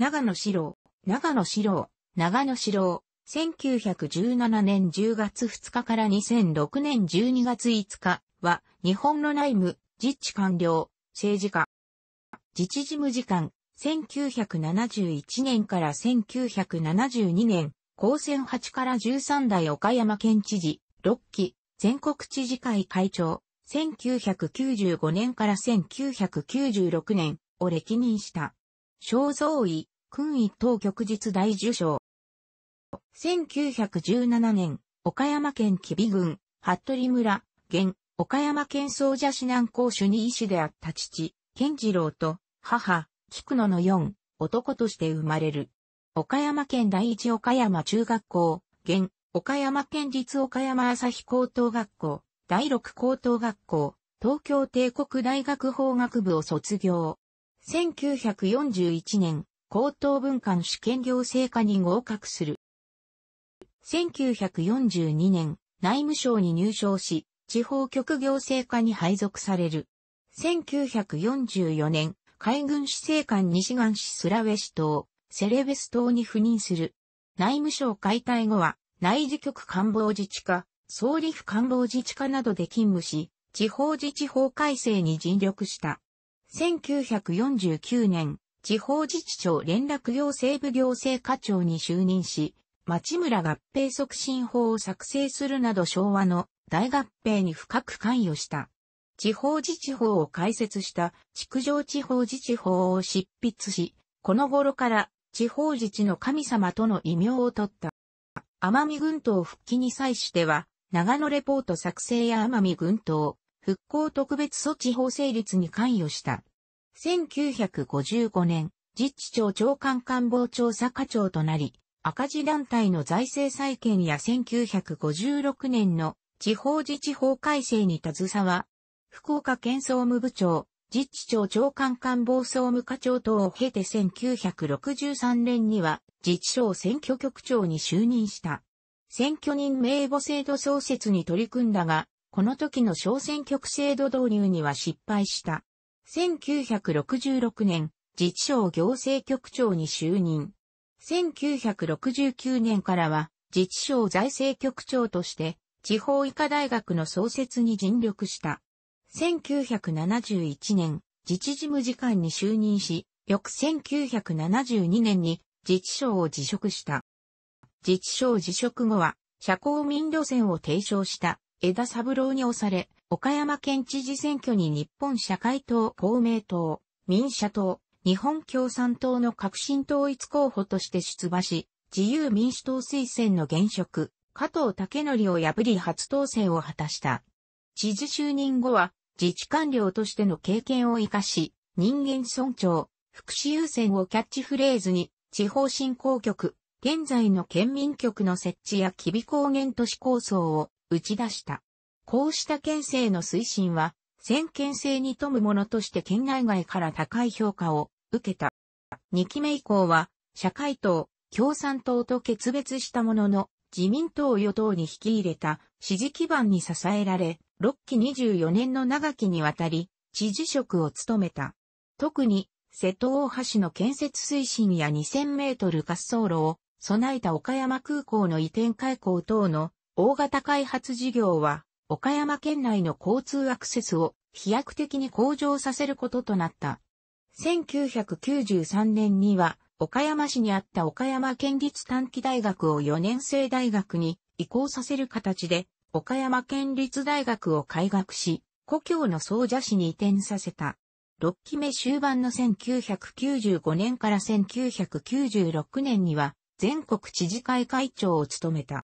長野志郎、長野志郎、長野志郎、1917年10月2日から2006年12月5日は、日本の内務、実地官僚、政治家。自治事務次官、1971年から1972年、高専8から13代岡山県知事、6期、全国知事会会長、1995年から1996年を歴任した。肖像医、勲位当局実大受賞。1917年、岡山県吉備郡、服部村、現、岡山県総社市南公主に医師であった父、健次郎と、母、菊野の4、男として生まれる。岡山県第一岡山中学校、現、岡山県立岡山朝日高等学校、第六高等学校、東京帝国大学法学部を卒業。1941年、高等文官試験行政課に合格する。1942年、内務省に入省し、地方局行政課に配属される。1944年、海軍司令官西岸市スラウェシ島、セレベス島に赴任する。内務省解体後は、内事局官房自治課、総理府官房自治課などで勤務し、地方自治法改正に尽力した。1949年、地方自治庁連絡行政部行政課長に就任し、町村合併促進法を作成するなど昭和の大合併に深く関与した。地方自治法を開設した築城地方自治法を執筆し、この頃から地方自治の神様との異名を取った。奄美群島復帰に際しては、長野レポート作成や奄美群島復興特別措置法成立に関与した。1955年、自治庁長官官房調査課長となり、赤字団体の財政再建や1956年の地方自治法改正に携わ、福岡県総務部長、自治庁長官官房総務課長等を経て1963年には自治省選挙局長に就任した。選挙人名簿制度創設に取り組んだが、この時の小選挙区制度導入には失敗した。1966年、自治省行政局長に就任。1969年からは、自治省財政局長として、地方医科大学の創設に尽力した。1971年、自治事務次官に就任し、翌1972年に自治省を辞職した。自治省辞職後は、社交民路線を提唱した枝三郎に押され、岡山県知事選挙に日本社会党公明党、民社党、日本共産党の革新統一候補として出馬し、自由民主党推薦の現職、加藤武則を破り初当選を果たした。知事就任後は、自治官僚としての経験を活かし、人間尊重、福祉優先をキャッチフレーズに、地方振興局、現在の県民局の設置や吉備高原都市構想を打ち出した。こうした県政の推進は、先県政に富むものとして県内外から高い評価を受けた。2期目以降は、社会党、共産党と決別したものの、自民党を与党に引き入れた支持基盤に支えられ、6期24年の長きにわたり、知事職を務めた。特に、瀬戸大橋の建設推進や2000メートル滑走路を備えた岡山空港の移転開港等の大型開発事業は岡山県内の交通アクセスを飛躍的に向上させることとなった。1993年には、岡山市にあった岡山県立短期大学を4年生大学に移行させる形で、岡山県立大学を開学し、故郷の総社市に移転させた。6期目終盤の1995年から1996年には、全国知事会会長を務めた。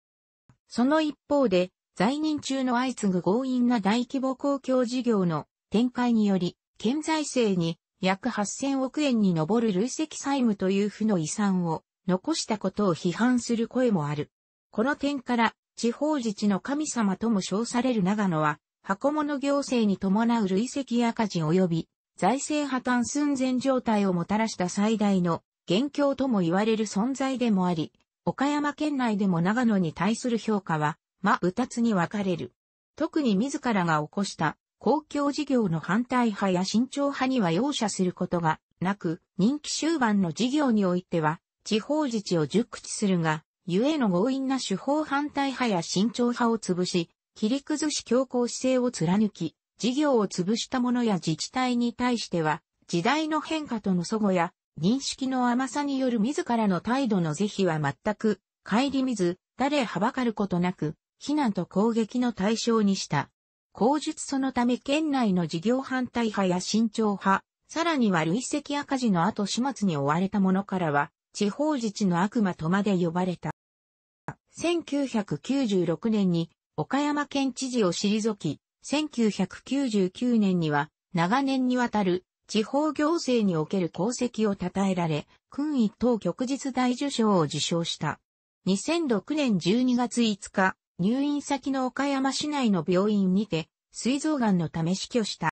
その一方で、在任中の相次ぐ強引な大規模公共事業の展開により、県財政に約8000億円に上る累積債務という負の遺産を残したことを批判する声もある。この点から、地方自治の神様とも称される長野は、箱物行政に伴う累積赤字及び財政破綻寸前状態をもたらした最大の元凶とも言われる存在でもあり、岡山県内でも長野に対する評価はま二つに分かれる。特に自らが起こした公共事業の反対派や慎重派には容赦することがなく、人気終盤の事業においては、地方自治を熟知するが、ゆえの強引な手法反対派や慎重派を潰し、切り崩し強硬姿勢を貫き、事業を潰した者や自治体に対しては、時代の変化との祖語や、認識の甘さによる自らの態度の是非は全く、帰り見ず、誰はばかることなく、避難と攻撃の対象にした。口述そのため県内の事業反対派や慎重派、さらには累積赤字の後始末に追われた者からは、地方自治の悪魔とまで呼ばれた。1996年に岡山県知事を退き、1999年には長年にわたる地方行政における功績を称えられ、君位等局日大受賞を受賞した。2006年12月5日、入院先の岡山市内の病院にて、膵臓がんのため死去した。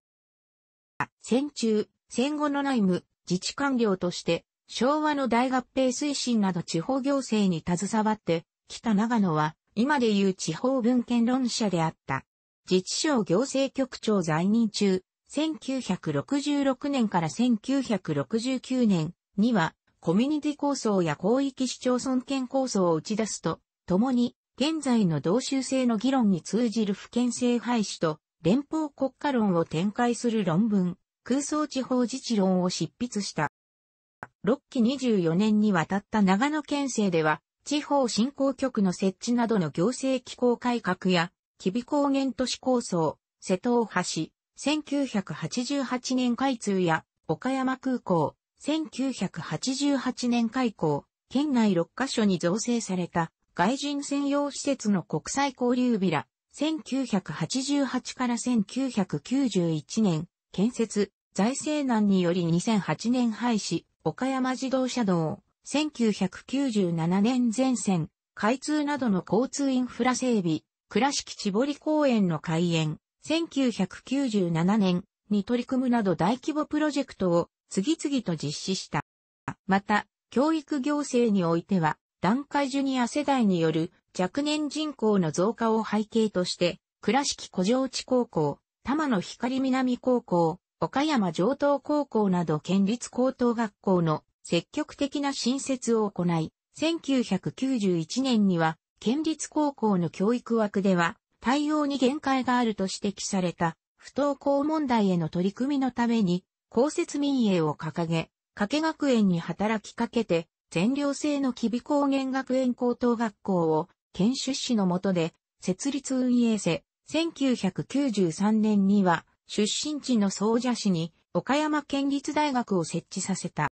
戦中、戦後の内務、自治官僚として、昭和の大合併推進など地方行政に携わって、北長野は、今でいう地方文献論者であった。自治省行政局長在任中、1966年から1969年には、コミュニティ構想や広域市町村圏構想を打ち出すと、共に現在の同州制の議論に通じる不権制廃止と連邦国家論を展開する論文、空想地方自治論を執筆した。6期24年にわたった長野県政では、地方振興局の設置などの行政機構改革や、吉備高原都市構想、瀬戸大橋、1988年開通や、岡山空港、1988年開港、県内6カ所に造成された外人専用施設の国際交流ビラ、1988から1991年、建設、財政難により2008年廃止、岡山自動車道、1997年前線、開通などの交通インフラ整備、倉敷千堀公園の開園、1997年に取り組むなど大規模プロジェクトを次々と実施した。また、教育行政においては、段階ジュニア世代による若年人口の増加を背景として、倉敷古城地高校、玉野光南高校、岡山上東高校など県立高等学校の積極的な新設を行い、1991年には県立高校の教育枠では対応に限界があると指摘された不登校問題への取り組みのために公設民営を掲げ、加計学園に働きかけて全寮制の吉備高原学園高等学校を県出資のもとで設立運営せ、1993年には出身地の総社市に岡山県立大学を設置させた。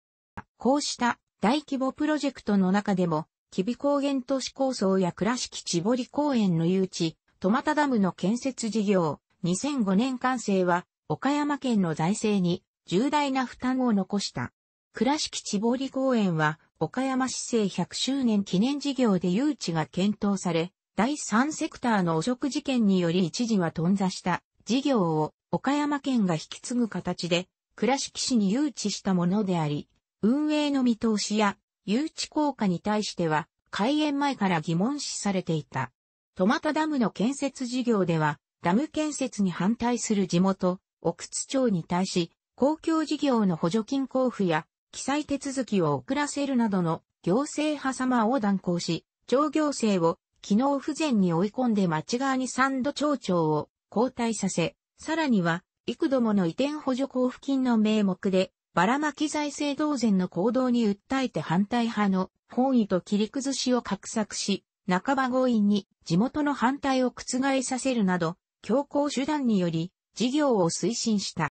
こうした大規模プロジェクトの中でも、吉備高原都市構想や倉敷千堀公園の誘致、トマダムの建設事業、2005年完成は岡山県の財政に重大な負担を残した。倉敷地堀公園は、岡山市政100周年記念事業で誘致が検討され、第3セクターの汚職事件により一時は頓挫した事業を岡山県が引き継ぐ形で倉敷市に誘致したものであり、運営の見通しや誘致効果に対しては開園前から疑問視されていた。トマタダムの建設事業では、ダム建設に反対する地元、奥津町に対し、公共事業の補助金交付や記載手続きを遅らせるなどの行政破様を断行し、町行政を機能不全に追い込んで町側に三度町長を交代させ、さらには、幾度もの移転補助交付金の名目で、ばらまき財政同然の行動に訴えて反対派の本意と切り崩しを画策し、半ば強引に地元の反対を覆させるなど、強行手段により事業を推進した。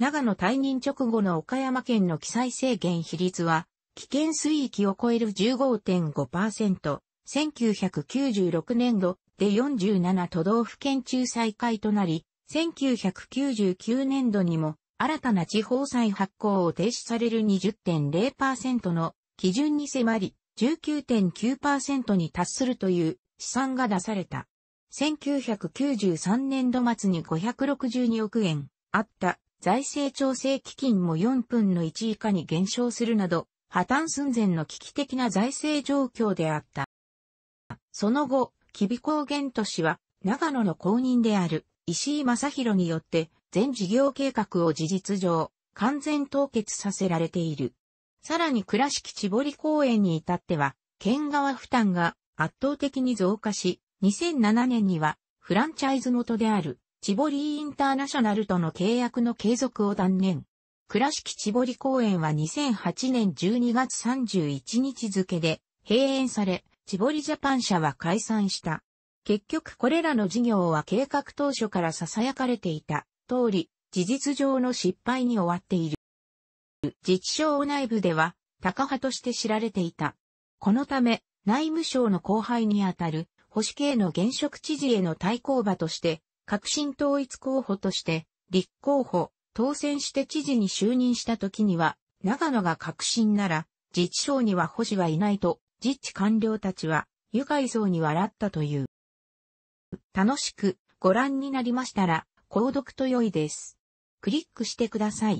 長野退任直後の岡山県の記載制限比率は、危険水域を超える15.5%、1996年度で47都道府県中再開となり、1999年度にも新たな地方債発行を停止される20.0%の基準に迫り、19.9%に達するという試算が出された。1993年度末に562億円あった財政調整基金も4分の1以下に減少するなど、破綻寸前の危機的な財政状況であった。その後、吉備高原都市は、長野の公認である石井正宏によって、全事業計画を事実上、完全凍結させられている。さらに倉敷千堀公園に至っては、県側負担が圧倒的に増加し、2007年にはフランチャイズ元であるチボリーインターナショナルとの契約の継続を断念。倉敷チボリ公園は2008年12月31日付で閉園され、チボリジャパン社は解散した。結局これらの事業は計画当初から囁かれていた通り、事実上の失敗に終わっている。自治省内部では、高派として知られていた。このため、内務省の後輩にあたる、保守系の現職知事への対抗馬として、革新統一候補として、立候補、当選して知事に就任した時には、長野が革新なら、自治省には保守はいないと、自治官僚たちは、愉快そうに笑ったという。楽しくご覧になりましたら、購読と良いです。クリックしてください。